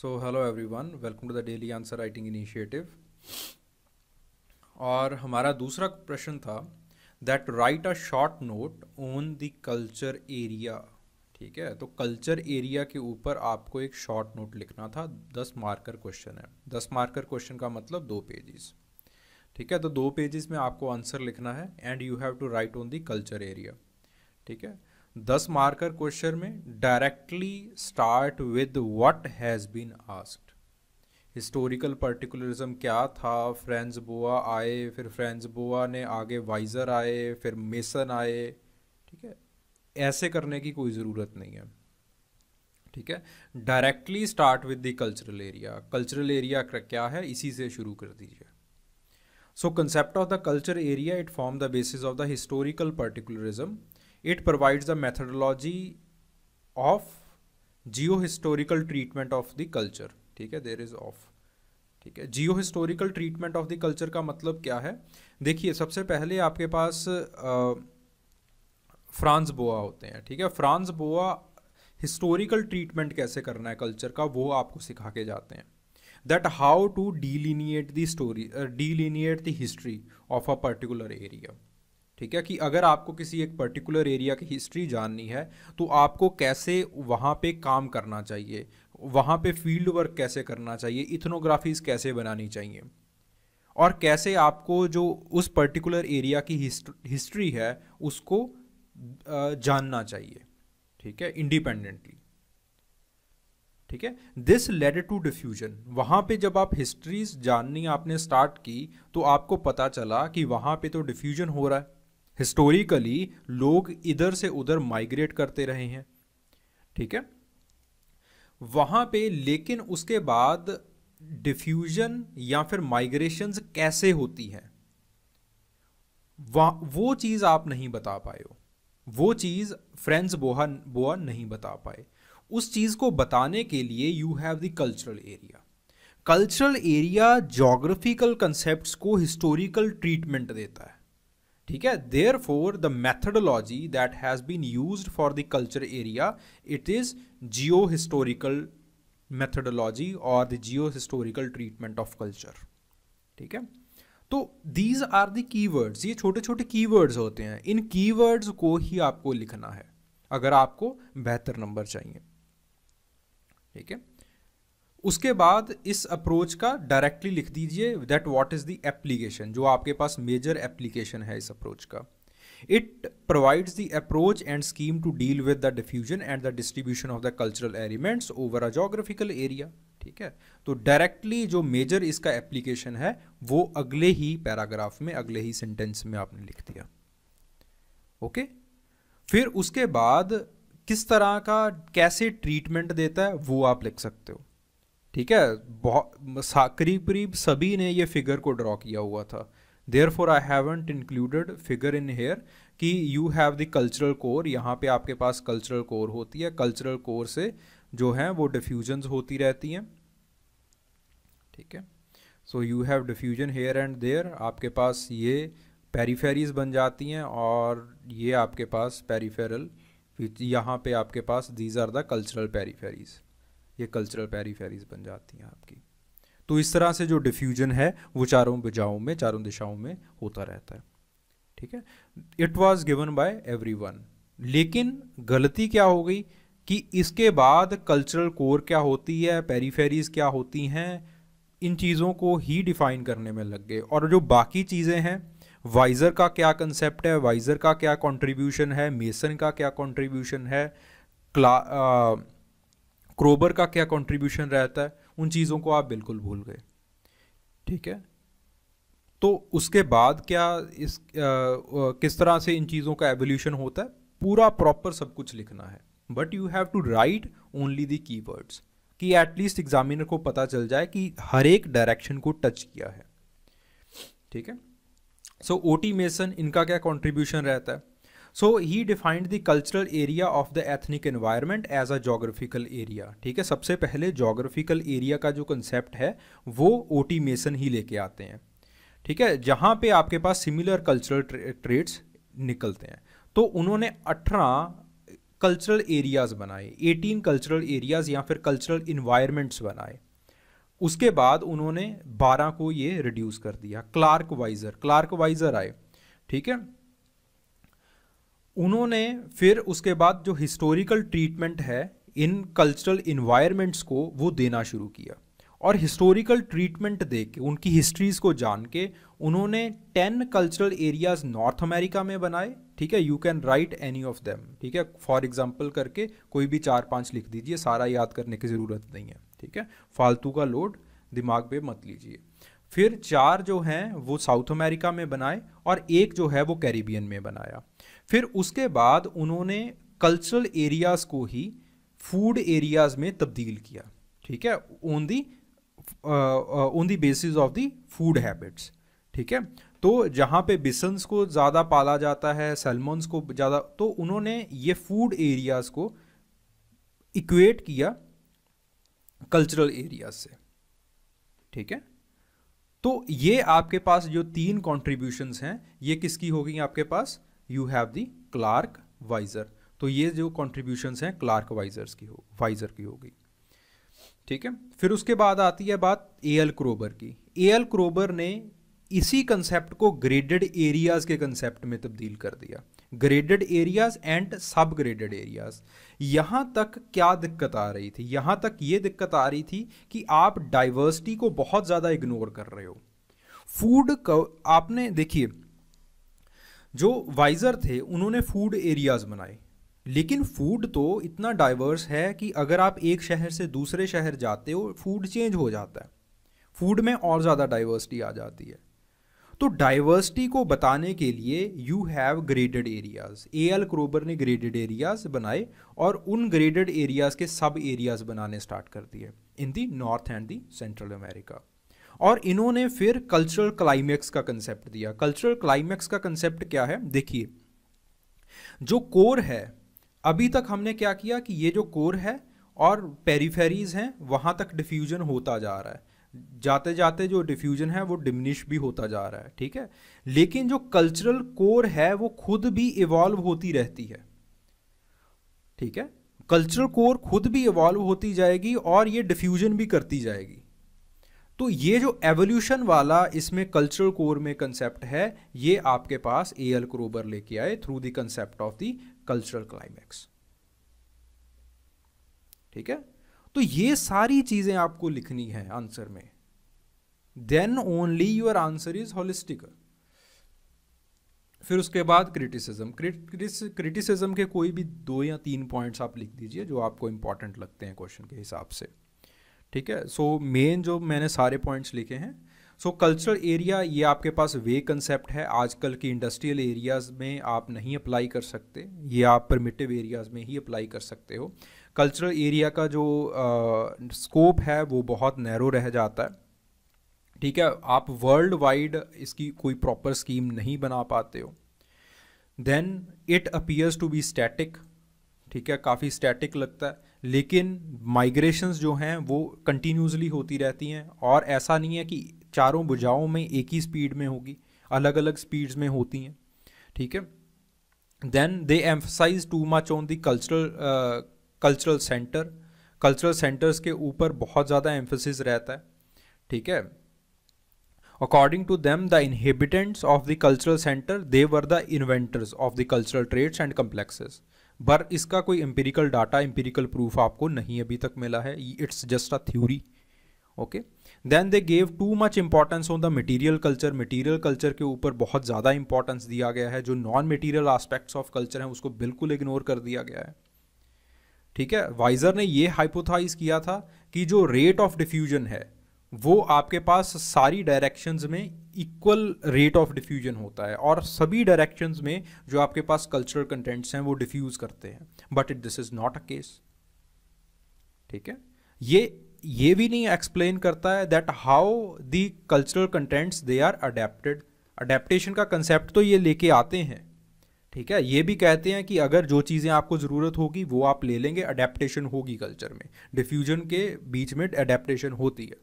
So hello everyone welcome to the daily answer writing initiative और हमारा दूसरा प्रश्न था that write a short note on the culture area ठीक है तो कल्चर एरिया के ऊपर आपको एक शॉर्ट नोट लिखना था दस मार्कर क्वेश्चन है दस मार्कर क्वेश्चन का मतलब दो पेजेस ठीक है तो दो पेजेस में आपको आंसर लिखना है and you have to write on the culture area ठीक है दस मार्कर क्वेश्चन में directly start with what has been asked historical particularism क्या था फ्रेंड्स बोआ आए फिर फ्रेंड्स बोआ ने आगे वाइज़र आए फिर मेसन आए ठीक है ऐसे करने की कोई ज़रूरत नहीं है ठीक है directly start with the cultural area cultural area क्या है इसी से शुरू कर दीजिए so concept of the culture area it form the basis of the historical particularism it provides a methodology of geohistorical treatment of the culture ठीक है there is of ठीक है geo historical treatment of the culture का मतलब क्या है देखिए सबसे पहले आपके पास फ्रांस बोआ होते हैं ठीक है फ्रांस बोआ हिस्टोरिकल ट्रीटमेंट कैसे करना है कल्चर का वो आपको सिखा के जाते हैं that how to delineate the story delineate the history of a particular area ठीक है कि अगर आपको किसी एक पर्टिकुलर एरिया की हिस्ट्री जाननी है तो आपको कैसे वहाँ पे काम करना चाहिए वहाँ पे फील्ड वर्क कैसे करना चाहिए इथनोग्राफीज कैसे बनानी चाहिए और कैसे आपको जो उस पर्टिकुलर एरिया की हिस्ट्री है उसको जानना चाहिए ठीक है इंडिपेंडेंटली ठीक है दिस लेड टू डिफ्यूजन वहाँ पे जब आप हिस्ट्रीज जाननी आपने स्टार्ट की तो आपको पता चला कि वहां पे तो डिफ्यूजन हो रहा है हिस्टोरिकली लोग इधर से उधर माइग्रेट करते रहे हैं ठीक है वहाँ पे लेकिन उसके बाद डिफ्यूजन या फिर माइग्रेशन कैसे होती है वो चीज़ आप नहीं बता पाए हो वो चीज़ फ्रेंड्स बोहा बोआ नहीं बता पाए उस चीज़ को बताने के लिए you have the cultural area cultural area geographical concept को हिस्टोरिकल ट्रीटमेंट देता है ठीक है therefore the methodology that has been use for the culture area it is geo historical methodology और the geo historical treatment of culture ठीक है तो these are the keywords ये छोटे छोटे कीवर्ड्स होते हैं इन कीवर्ड्स को ही आपको लिखना है अगर आपको बेहतर नंबर चाहिए ठीक है उसके बाद इस अप्रोच का डायरेक्टली लिख दीजिए that what is the application जो आपके पास मेजर एप्लीकेशन है इस अप्रोच का it provides the approach and scheme to deal with the diffusion and the distribution of the cultural elements over a geographical area ठीक है तो डायरेक्टली जो मेजर इसका एप्लीकेशन है वो अगले ही पैराग्राफ में अगले ही सेंटेंस में आपने लिख दिया ओके okay? फिर उसके बाद किस तरह का कैसे ट्रीटमेंट देता है वो आप लिख सकते हो ठीक है बहुत करीब करीब सभी ने ये फिगर को ड्रॉ किया हुआ था therefore I haven't included figure in here कि you have the cultural core यहाँ पे आपके पास कल्चरल कोर होती है कल्चरल कोर से जो है वो डिफ्यूजन्स होती रहती हैं ठीक है so you have diffusion here and there आपके पास ये पेरीफेरीज बन जाती हैं और ये आपके पास पेरीफेरल यहाँ पे आपके पास these are the cultural peripheries ये कल्चरल पेरीफेरीज बन जाती हैं आपकी तो इस तरह से जो डिफ्यूजन है वो चारों बजाओं में चारों दिशाओं में होता रहता है ठीक है it was given by every लेकिन गलती क्या हो गई कि इसके बाद कल्चरल कोर क्या होती है पेरीफेरीज क्या होती हैं इन चीज़ों को ही डिफाइन करने में लग गए और जो बाकी चीज़ें हैं वाइज़र का क्या कंसेप्ट है वाइज़र का क्या कंट्रीब्यूशन है मेसन का क्या कंट्रीब्यूशन है क्ला आ, क्रोबर का क्या कंट्रीब्यूशन रहता है उन चीज़ों को आप बिल्कुल भूल गए ठीक है तो उसके बाद क्या इस आ, आ, किस तरह से इन चीज़ों का एवोल्यूशन होता है पूरा प्रॉपर सब कुछ लिखना है but you have to write only the key words कि एटलीस्ट एग्जामिनर को पता चल जाए कि हर एक डायरेक्शन को टच किया है ठीक है सो ओ टी मेसन इनका क्या कंट्रीब्यूशन रहता है so he defined the cultural area of the ethnic environment as a geographical area ठीक है सबसे पहले जोग्राफिकल एरिया का जो कंसेप्ट है वो ओ टी मेसन ही लेके आते हैं ठीक है जहाँ पे आपके पास सिमिलर कल्चरल ट्रेड्स निकलते हैं तो उन्होंने अठारह कल्चरल एरियाज़ बनाए एटीन कल्चरल एरियाज़ या फिर कल्चरल इन्वायरमेंट्स बनाए उसके बाद उन्होंने 12 को ये रिड्यूस कर दिया क्लार्क वाइज़र क्लार्क वाइज़र आए ठीक है उन्होंने फिर उसके बाद जो हिस्टोरिकल ट्रीटमेंट है इन कल्चरल इन्वायरमेंट्स को वो देना शुरू किया और हिस्टोरिकल ट्रीटमेंट दे के उनकी हिस्ट्रीज़ को जान के उन्होंने ten cultural areas North America में बनाए ठीक है you can write any of them ठीक है फॉर एग्जाम्पल करके कोई भी चार पाँच लिख दीजिए सारा याद करने की ज़रूरत नहीं है ठीक है फालतू का लोड दिमाग पे मत लीजिए फिर चार जो हैं वो साउथ अमेरिका में बनाए और एक जो है वो कैरिबियन में बनाया फिर उसके बाद उन्होंने कल्चरल एरियाज़ को ही फूड एरियाज़ में तब्दील किया ठीक है on the on the basis of the food habits ठीक है तो जहाँ पे बिसन्स को ज़्यादा पाला जाता है सेलमोन्स को ज़्यादा तो उन्होंने ये फूड एरियाज़ को इक्वेट किया कल्चरल एरियाज से ठीक है तो ये आपके पास जो तीन कॉन्ट्रीब्यूशन हैं ये किसकी होगी आपके पास you have the Clark Wissler तो ये जो कॉन्ट्रीब्यूशन हैं क्लार्क वाइजर्स की हो वाइजर की होगी ठीक है फिर उसके बाद आती है बात ए एल क्रोबर की ए एल क्रोबर ने इसी कंसेप्ट को ग्रेडेड एरियाज के कंसेप्ट में तब्दील कर दिया graded areas and sub graded areas यहाँ तक क्या दिक्कत आ रही थी यहाँ तक ये दिक्कत आ रही थी कि आप डाइवर्सिटी को बहुत ज़्यादा इग्नोर कर रहे हो फूड आपने देखिए जो वाइज़र थे उन्होंने फूड एरियाज़ बनाए लेकिन फूड तो इतना डाइवर्स है कि अगर आप एक शहर से दूसरे शहर जाते हो फूड चेंज हो जाता है फूड में और ज़्यादा डाइवर्सिटी आ जाती है तो डाइवर्सिटी को बताने के लिए you have graded areas A L Kroeber ने ग्रेडेड एरियाज़ बनाए और उन ग्रेडेड एरियाज़ के सब एरियाज़ बनाने स्टार्ट कर दिए in the North and the Central America और इन्होंने फिर कल्चरल क्लाइमेक्स का कंसेप्ट दिया कल्चरल क्लाइमैक्स का कंसेप्ट क्या है देखिए जो कोर है अभी तक हमने क्या किया कि ये जो कोर है और पेरीफेरीज हैं वहाँ तक डिफ्यूजन होता जा रहा है जाते जाते जो डिफ्यूजन है वो डिमिनिश भी होता जा रहा है ठीक है लेकिन जो कल्चरल कोर है वो खुद भी इवॉल्व होती रहती है ठीक है कल्चरल कोर खुद भी इवॉल्व होती जाएगी और ये डिफ्यूजन भी करती जाएगी तो ये जो एवोल्यूशन वाला इसमें कल्चरल कोर में कंसेप्ट है ये आपके पास ए एल क्रोबर लेके आए through the concept of the cultural climax ठीक है तो ये सारी चीजें आपको लिखनी है आंसर में then only your answer is holistic फिर उसके बाद क्रिटिसिज्म क्रिटिसिज्म के कोई भी दो या तीन पॉइंट्स आप लिख दीजिए जो आपको इंपॉर्टेंट लगते हैं क्वेश्चन के हिसाब से ठीक है सो मेन जो मैंने सारे पॉइंट्स लिखे हैं सो कल्चरल एरिया ये आपके पास वे कंसेप्ट है आजकल की इंडस्ट्रियल एरियाज़ में आप नहीं अप्लाई कर सकते ये आप परमिटिव एरियाज़ में ही अप्लाई कर सकते हो कल्चरल एरिया का जो स्कोप है वो बहुत नैरो रह जाता है ठीक है आप वर्ल्ड वाइड इसकी कोई प्रॉपर स्कीम नहीं बना पाते हो then it appears to be static ठीक है काफ़ी स्टैटिक लगता है लेकिन माइग्रेशंस जो हैं वो कंटिन्यूसली होती रहती हैं और ऐसा नहीं है कि चारों बुझाओं में एक ही स्पीड में होगी अलग अलग स्पीड्स में होती हैं ठीक है then they emphasise too much on the cultural cultural centre cultural centres के ऊपर बहुत ज़्यादा एम्फोसिस रहता है ठीक है according to them the inhabitants of the cultural centre they were the inventors of the cultural trades and complexes पर इसका कोई एम्पेरिकल डाटा एम्पेरिकल प्रूफ आपको नहीं अभी तक मिला है it's just a theory okay then they gave too much importance on the material culture material culture के ऊपर बहुत ज़्यादा इंपॉर्टेंस दिया गया है जो non material aspects of culture हैं उसको बिल्कुल इग्नोर कर दिया गया है ठीक है वाइजर ने ये हाइपोथाइज किया था कि जो रेट ऑफ डिफ्यूजन है वो आपके पास सारी डायरेक्शंस में इक्वल रेट ऑफ डिफ्यूजन होता है और सभी डायरेक्शंस में जो आपके पास कल्चरल कंटेंट्स हैं वो डिफ्यूज़ करते हैं but it this is not a case ठीक है ये ये भी नहीं एक्सप्लेन करता है that how the cultural contents they are adapted adaptation का कंसेप्ट तो ये लेके आते हैं ठीक है ये भी कहते हैं कि अगर जो चीज़ें आपको ज़रूरत होगी वो आप ले लेंगे अडेप्टेशन होगी कल्चर में डिफ्यूजन के बीच में अडेप्टेशन होती है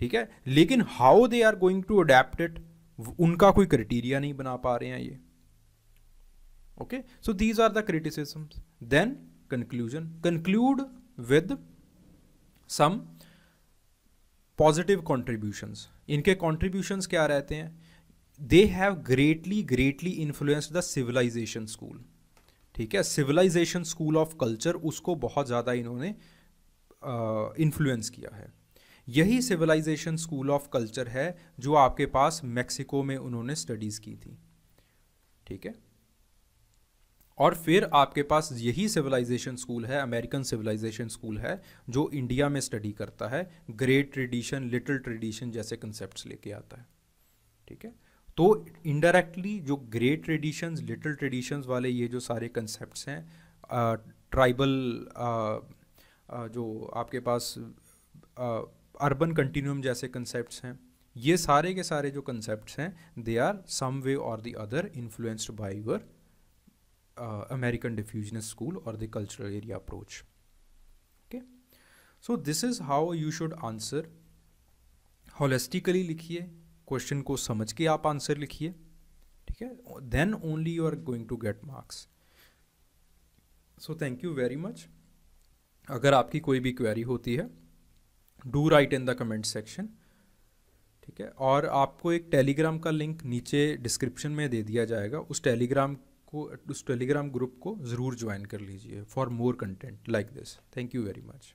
ठीक है लेकिन how they are going to adapt उनका कोई क्राइटेरिया नहीं बना पा रहे हैं ये okay so these are the criticism then conclusion conclude with some positive contributions इनके कॉन्ट्रीब्यूशंस क्या रहते हैं they have greatly greatly influenced the civilisation school ठीक है सिविलाइजेशन स्कूल ऑफ कल्चर उसको बहुत ज़्यादा इन्होंने इन्फ्लुएंस uh, किया है यही सिविलाइजेशन स्कूल ऑफ कल्चर है जो आपके पास मेक्सिको में उन्होंने स्टडीज़ की थी ठीक है और फिर आपके पास यही सिविलाइजेशन स्कूल है अमेरिकन सिविलाइजेशन स्कूल है जो इंडिया में स्टडी करता है ग्रेट ट्रेडिशन लिटिल ट्रेडिशन जैसे कंसेप्ट लेके आता है ठीक है तो इनडायरेक्टली जो ग्रेट ट्रेडिशन लिटिल ट्रेडिशंस वाले ये जो सारे कंसेप्ट हैं ट्राइबल जो आपके पास आ, अर्बन कंटिन्यूम जैसे कंसेप्ट हैं ये सारे के सारे जो कंसेप्ट हैं दे आर सम वे और the other influenced by your American diffusionist school और the cultural area approach okay so this is how you should answer holistically लिखिए क्वेश्चन को समझ के आप आंसर लिखिए ठीक है then only you are going to get marks so thank you very much अगर आपकी कोई भी क्वेरी होती है do write in the comment section ठीक है और आपको एक टेलीग्राम का लिंक नीचे डिस्क्रिप्शन में दे दिया जाएगा उस टेलीग्राम को उस टेलीग्राम ग्रुप को ज़रूर ज्वाइन कर लीजिए for more content like this thank you very much